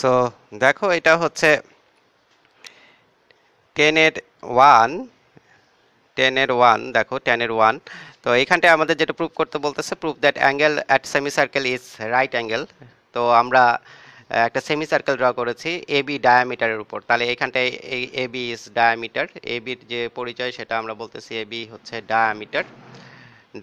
So দেখো এটা হচ্ছে টেনের ওয়ান টেনের ওয়ান দেখো টেনের ওয়ান তো এইখানটায় আমাদের যেটা প্রুভ করতে বলতেছে proof that angle at semi circle is right angle তো আমরা একটা সেমি সার্কেল ড্র করেছি এ বি ডায়ামিটারের উপর তাহলে এখানটায় এই A B is diameter A বির যে পরিচয় সেটা আমরা বলতেছি এ বি হচ্ছে ডায়ামিটার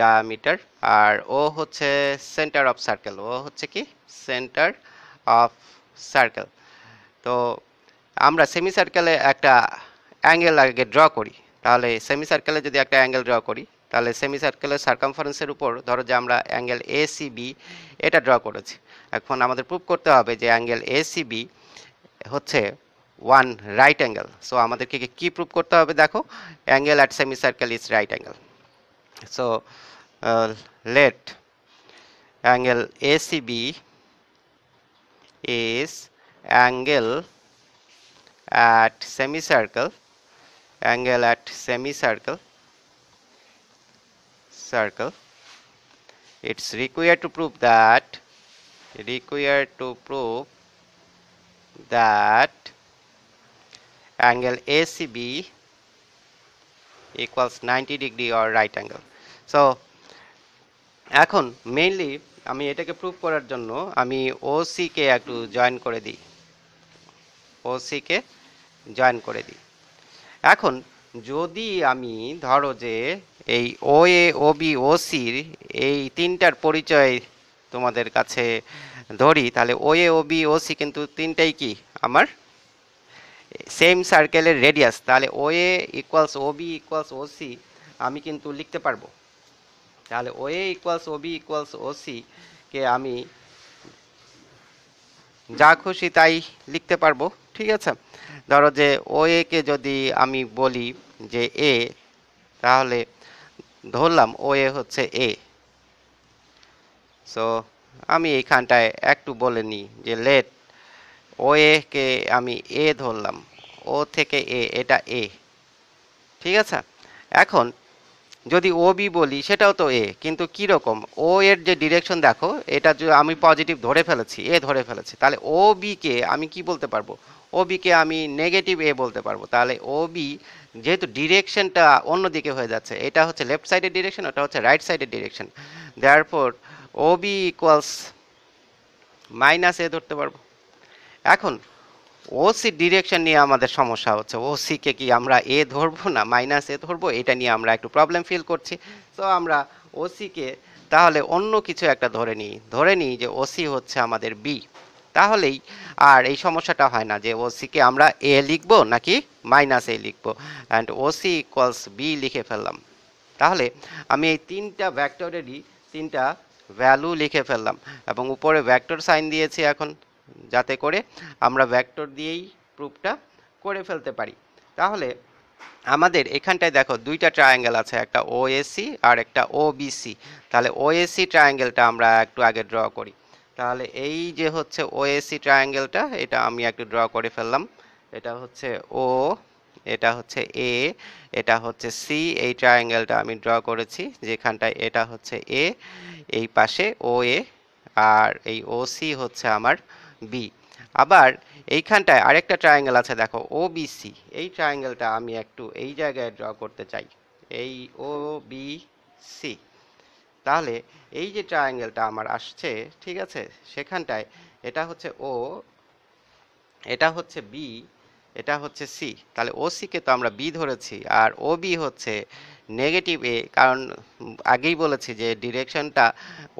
ডায়ামিটার আর ও হচ্ছে সেন্টার অফ সার্কেল ও হচ্ছে কি সেন্টার অফ সার্কেল তো আমরা সেমি সার্কেলে একটা অ্যাঙ্গেল আগে ড্র করি তাহলে সেমি সার্কেলে যদি একটা অ্যাঙ্গেল ড্র করি তাহলে সেমি সার্কেলের সার্কামফারেন্সের উপর ধরো যে আমরা অ্যাঙ্গেল এ এটা ড্র করেছি এখন আমাদের প্রুভ করতে হবে যে অ্যাঙ্গেল এ হচ্ছে ওয়ান রাইট অ্যাঙ্গেল সো আমাদেরকে কি প্রুভ করতে হবে দেখো angle at semi circle is right angle so let angle A is angle at semicircle angle at semicircle circle it's required to prove that required to prove that angle ACB equals 90 degree or right angle so এখন mainly. আমি এটাকে prove করার জন্য আমি ওসিকে একটু join করে দিই ওসিকে join করে দিই এখন যদি আমি ধরো যে এই ও এ ও বি ও সির এই তিনটার পরিচয় তোমাদের কাছে ধরি তাহলে ও এ ও বি ও সি কিন্তু তিনটাই কি আমার সেম সার্কেলের রেডিয়াস তাহলে O A equals O B equals O C আমি কিন্তু লিখতে পারবো তাহলে O A equals O B equals O কে আমি যা খুশি তাই লিখতে পারবো ঠিক আছে ধরো যে ও এ কে যদি আমি বলি যে এ তাহলে ধরলাম ও এ হচ্ছে এ সো আমি এইখানটায় একটু বলে নিই যে লেট ও এ কে আমি এ ধরলাম ও থেকে এ এটা এ ঠিক আছে এখন যদি ও বি বলি সেটাও তো এ কিন্তু কি রকম ও এর যে ডিরেকশন দেখো এটা যে আমি পজিটিভ ধরে ফেলেছি এ ধরে ফেলেছি তাহলে ও বিকে আমি কি বলতে পারবো ও বিকে আমি নেগেটিভ এ বলতে পারবো তাহলে ও বি যেহেতু ডিরেকশনটা অন্য দিকে হয়ে যাচ্ছে এটা হচ্ছে লেফট সাইডের ডিরেকশন ওটা হচ্ছে রাইট সাইডের ডিরেকশন দেয়ারপর O B equals minus A ধরতে পারবো এখন ওসি ডিরেকশন নিয়ে আমাদের সমস্যা হচ্ছে ওসিকে কি আমরা এ ধরবো না মাইনাস এ ধরবো এটা নিয়ে আমরা একটু প্রবলেম ফিল করছি তো আমরা ওসিকে তাহলে অন্য কিছু একটা ধরে নিই ধরে নিই যে ওসি হচ্ছে আমাদের বি তাহলেই আর এই সমস্যাটা হয় না যে ওসিকে আমরা এ লিখব নাকি মাইনাস এ লিখব অ্যান্ড ওসি ইকুয়ালস বি লিখে ফেললাম তাহলে আমি এই তিনটা ভ্যাক্টরেরই তিনটা ভ্যালু লিখে ফেললাম এবং উপরে ভ্যাক্টর সাইন দিয়েছি এখন যাতে করে আমরা ভ্যাক্টর দিয়েই প্রুফটা করে ফেলতে পারি তাহলে আমাদের এখানটায় দেখো দুইটা ট্রায়াঙ্গেল আছে একটা ওএসি আর একটা ওবিসি তাহলে ওএসি ট্রায়াঙ্গেলটা আমরা একটু আগে ড্র করি তাহলে এই যে হচ্ছে ওএসি ট্রায়াঙ্গেলটা এটা আমি একটু ড্র করে ফেললাম এটা হচ্ছে ও এটা হচ্ছে এ এটা হচ্ছে সি এই ট্রায়াঙ্গেলটা আমি ড্র করেছি যেখানটায় এটা হচ্ছে এ এই পাশে ও এ আর এই ও সি হচ্ছে আমার বি আবার এইখানটায় আরেকটা ট্রায়াঙ্গেল আছে দেখো ও বিসি এই ট্রায়াঙ্গেলটা আমি একটু এই জায়গায় ড্র করতে চাই এই ও বি সি তাহলে এই যে ট্রায়াঙ্গেলটা আমার আসছে ঠিক আছে সেখানটায় এটা হচ্ছে ও এটা হচ্ছে বি এটা হচ্ছে সি তাহলে ও সিকে তো আমরা বি ধরেছি আর ও বি হচ্ছে নেগেটিভ এ কারণ আগেই বলেছি যে ডিরেকশনটা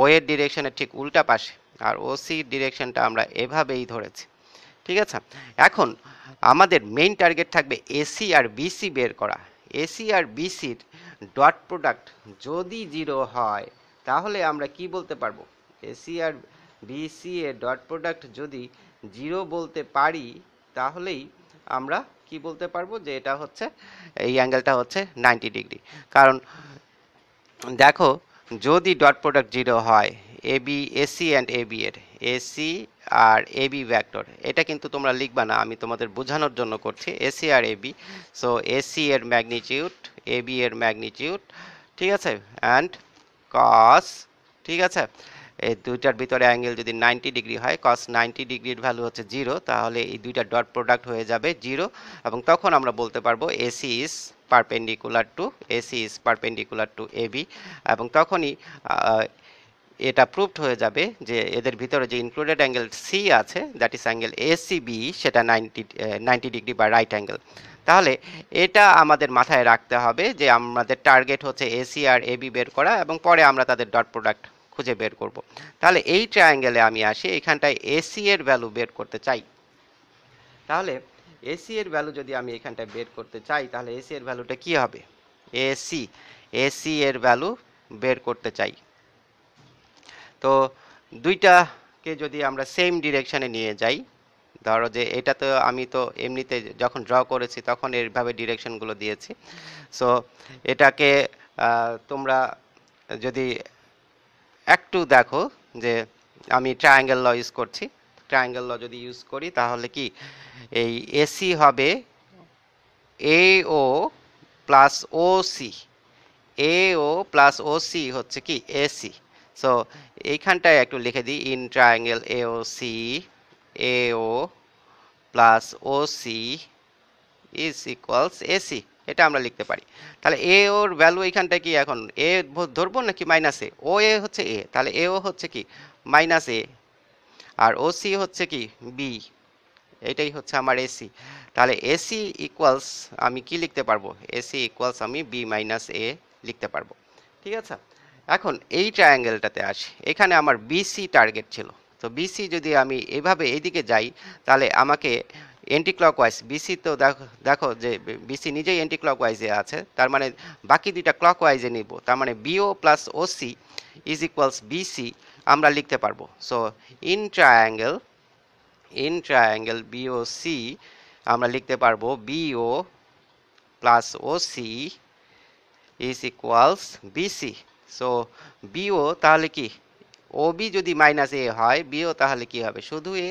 ও এর ডিরেকশনের ঠিক উল্টা পাশে আর ও সির ডিরেকশনটা আমরা এভাবেই ধরেছি ঠিক আছে এখন আমাদের মেইন টার্গেট থাকবে এসি আর বিসি বের করা এসি আর বিসির ডট প্রোডাক্ট যদি জিরো হয় তাহলে আমরা কি বলতে পারবো এসি আর বিসি এর ডট প্রোডাক্ট যদি জিরো বলতে পারি তাহলেই আমরা কি বলতে পারবো যে এটা হচ্ছে এই অ্যাঙ্গেলটা হচ্ছে নাইনটি ডিগ্রি কারণ দেখো যদি ডট প্রোডাক্ট জিরো হয় A B AC and A B এর এসি আর এবি ভ্যাক্টর এটা কিন্তু তোমরা লিখবা না আমি তোমাদের বোঝানোর জন্য করছি এসি আর এ বি সো এসি এর ম্যাগনিটিউড এ বি এর ম্যাগনিটিউড ঠিক আছে অ্যান্ড কস ঠিক আছে এই দুইটার ভিতরে অ্যাঙ্গেল যদি নাইনটি ডিগ্রি হয় কস নাইনটি ডিগ্রির ভ্যালু হচ্ছে জিরো তাহলে এই দুইটা ডট প্রোডাক্ট হয়ে যাবে জিরো এবং তখন আমরা বলতে পারবো AC is perpendicular to AC is perpendicular to AB এবং তখনই এটা প্রুভড হয়ে যাবে যে এদের ভিতরে যে ইনক্লুডেড অ্যাঙ্গেল সি আছে দ্যাট ইস অ্যাঙ্গেল বি সেটা নাইনটি নাইনটি ডিগ্রি বা রাইট অ্যাঙ্গেল তাহলে এটা আমাদের মাথায় রাখতে হবে যে আমাদের টার্গেট হচ্ছে এসি আর এবি বের করা এবং পরে আমরা তাদের ডট প্রোডাক্ট খুঁজে বের করব। তাহলে এই ট্রায়াঙ্গেলে আমি আসি এখানটায় এসি এর ভ্যালু বের করতে চাই তাহলে এসি এর ভ্যালু যদি আমি এখানটায় বের করতে চাই তাহলে এসি এর ভ্যালুটা কী হবে এসি এসি এর ভ্যালু বের করতে চাই তো দুইটাকে যদি আমরা সেম ডিরেকশানে নিয়ে যাই ধরো যে এটা তো আমি তো এমনিতে যখন ড্র করেছি তখন এইভাবে ডিরেকশনগুলো দিয়েছি সো এটাকে তোমরা যদি একটু দেখো যে আমি ট্রায়াঙ্গেল ল ইউজ করছি ট্রায়াঙ্গেল ল যদি ইউজ করি তাহলে কি এই এসি হবে A O plus O C A O plus O C হচ্ছে কি এসি সো এইখানটায় একটু লিখে দিই in triangle AO C AO plus O C is equals AC এটা আমরা লিখতে পারি তাহলে এ ওর ভ্যালু এইখানটা কি এখন এ ধরবো নাকি মাইনাস এ ও এ হচ্ছে এ তাহলে এ ও হচ্ছে কি মাইনাস এ আর ও সি হচ্ছে কি বি এটাই হচ্ছে আমার এসি তাহলে এসি ইকুয়ালস আমি কি লিখতে পারবো এসি ইকুয়ালস আমি বি মাইনাস এ লিখতে পারবো ঠিক আছে এখন এই ট্রায়াঙ্গেলটাতে আসি এখানে আমার বিসি টার্গেট ছিল তো বিসি যদি আমি এভাবে এইদিকে যাই তাহলে আমাকে অ্যান্টি ক্লকওয়াইজ বিসি তো দেখো দেখো যে বিসি নিজেই অ্যান্টি ক্লকওয়াইজে আছে তার মানে বাকি দুইটা ক্লকওয়াইজে নিব তার মানে BO plus OC is equals BC আমরা লিখতে পারবো so in triangle in triangle C আমরা লিখতে পারবো BO plus OC is equals BC so BO তাহলে কি ও বি যদি মাইনাস এ হয় বিও তাহলে কি হবে শুধু এ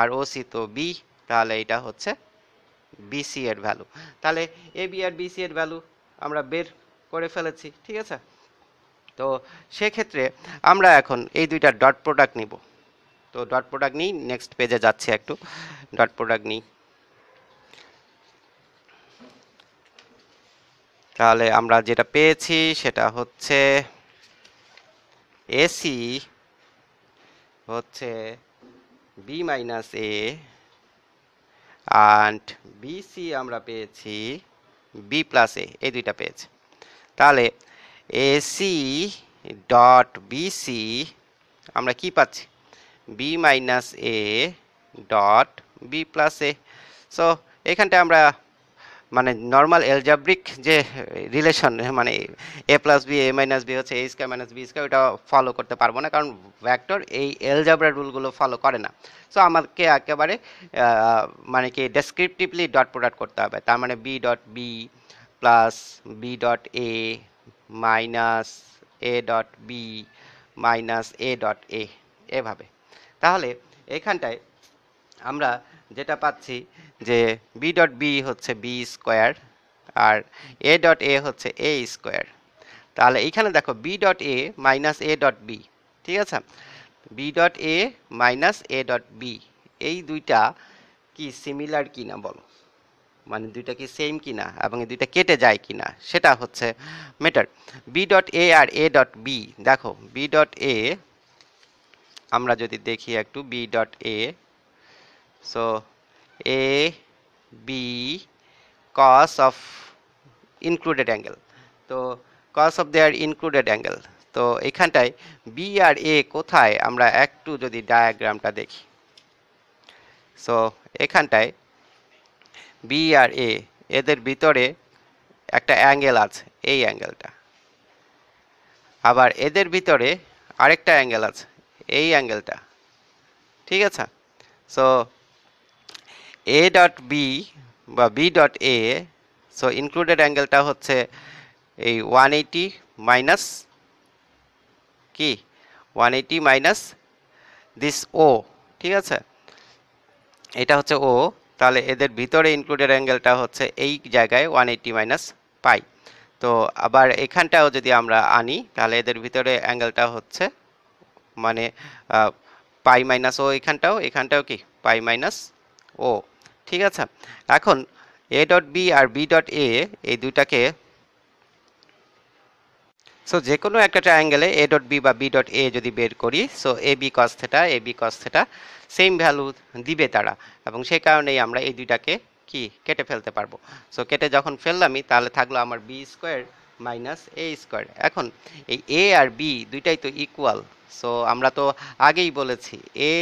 আর ও সি তো বি তাহলে এটা হচ্ছে বিসি এর ভ্যালু তাহলে এ বি আর বিসি এর ভ্যালু আমরা বের করে ফেলেছি ঠিক আছে তো সেক্ষেত্রে আমরা এখন এই দুইটা ডট প্রোডাক্ট নিব তো ডট প্রোডাক্ট নিই নেক্সট পেজে যাচ্ছি একটু ডট প্রোডাক্ট নিই তাহলে আমরা যেটা পেয়েছি সেটা হচ্ছে এসি হচ্ছে B minus A and BC আমরা পেয়েছি বি প্লাস এ এই দুইটা পেয়েছি তাহলে এসি ডট বিসি আমরা কি পাচ্ছি B minus A dot B plus A so এখানটা আমরা মানে নর্মাল এলজাব্রিক যে রিলেশন মানে A plus B A minus B হচ্ছে A square minus B square ওটা ফলো করতে পারবো না কারণ ভ্যাক্টর এই এলজাব্রা রুলগুলো ফলো করে না সো আমাকে একেবারে মানে কি ডেসক্রিপটিভলি ডট প্রোডাক্ট করতে হবে তার মানে B dot B plus B dot A minus A dot B minus A dot A এভাবে তাহলে এখানটায় আমরা যেটা পাচ্ছি যে বি ডট বি হচ্ছে বি স্কোয়ার আর এ ডট এ হচ্ছে এ স্কোয়ার তাহলে এইখানে দেখো B dot A minus A dot B ঠিক আছে B dot A minus A dot B এই দুইটা কি সিমিলার কি না বলো মানে দুইটা কি সেম কি না এবং এই দুইটা কেটে যায় কি না সেটা হচ্ছে মেটার বি ডট এ আর এ ডট বি দেখো বি ডট এ আমরা যদি দেখি একটু B dot A So A B cos of included angle তো cos of their included angle তো এখানটায় বি আর এ কোথায় আমরা একটু যদি ডায়াগ্রামটা দেখি সো এখানটায় বি আর এ এদের ভিতরে একটা অ্যাঙ্গেল আছে এই অ্যাঙ্গেলটা আবার এদের ভিতরে আরেকটা অ্যাঙ্গেল আছে এই অ্যাঙ্গেলটা ঠিক আছে সো এ ডট বি বা B dot A so included অ্যাঙ্গেলটা হচ্ছে এই ওয়ান এইটি মাইনাস কি one eighty minus this O ঠিক আছে এটা হচ্ছে ও তাহলে এদের ভিতরে ইনক্লুডেড অ্যাঙ্গেলটা হচ্ছে এই জায়গায় ওয়ান এইটি মাইনাস পাই তো আবার এখানটাও যদি আমরা আনি তাহলে এদের ভিতরে অ্যাঙ্গেলটা হচ্ছে মানে পাই মাইনাস ও এখানটাও এখানটাও কি পাই মাইনাস ও ঠিক আছে এখন এ ডট বি আর বি ডট এ এই দুইটাকে সো যে কোনো একটা ট্রায়াঙ্গেলে এ ডট বি বা বি ডট এ যদি বের করি so A B cos theta A B cos theta same value দিবে তারা এবং সেই কারণেই আমরা এই দুইটাকে কি কেটে ফেলতে পারবো সো কেটে যখন ফেললামই তাহলে থাকলো আমার B square minus A square এখন এই এ আর বি দুইটাই তো ইকুয়াল সো আমরা তো আগেই বলেছি A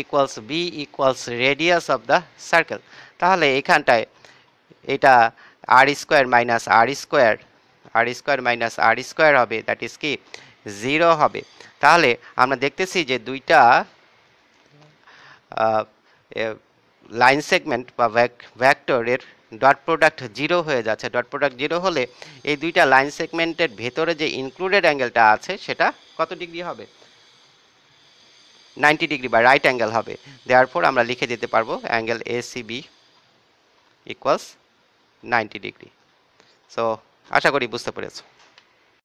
equals B equals radius of the circle তাহলে এখানটায় এটা R square minus R square R square minus R square হবে দ্যাট ইজ কি জিরো হবে তাহলে আমরা দেখতেছি যে দুইটা লাইন সেগমেন্ট বা ভ্যাক্টরের ডট প্রোডাক্ট জিরো হয়ে যাচ্ছে ডট প্রোডাক্ট জিরো হলে এই দুইটা লাইন সেগমেন্টের ভেতরে যে ইনক্লুডেড অ্যাঙ্গেলটা আছে সেটা কত ডিগ্রি হবে নাইনটি ডিগ্রি বা রাইট অ্যাঙ্গেল হবে দেওয়ার পর আমরা লিখে দিতে পারবো angle A C B equals ninety degree so আশা করি বুঝতে পেরেছো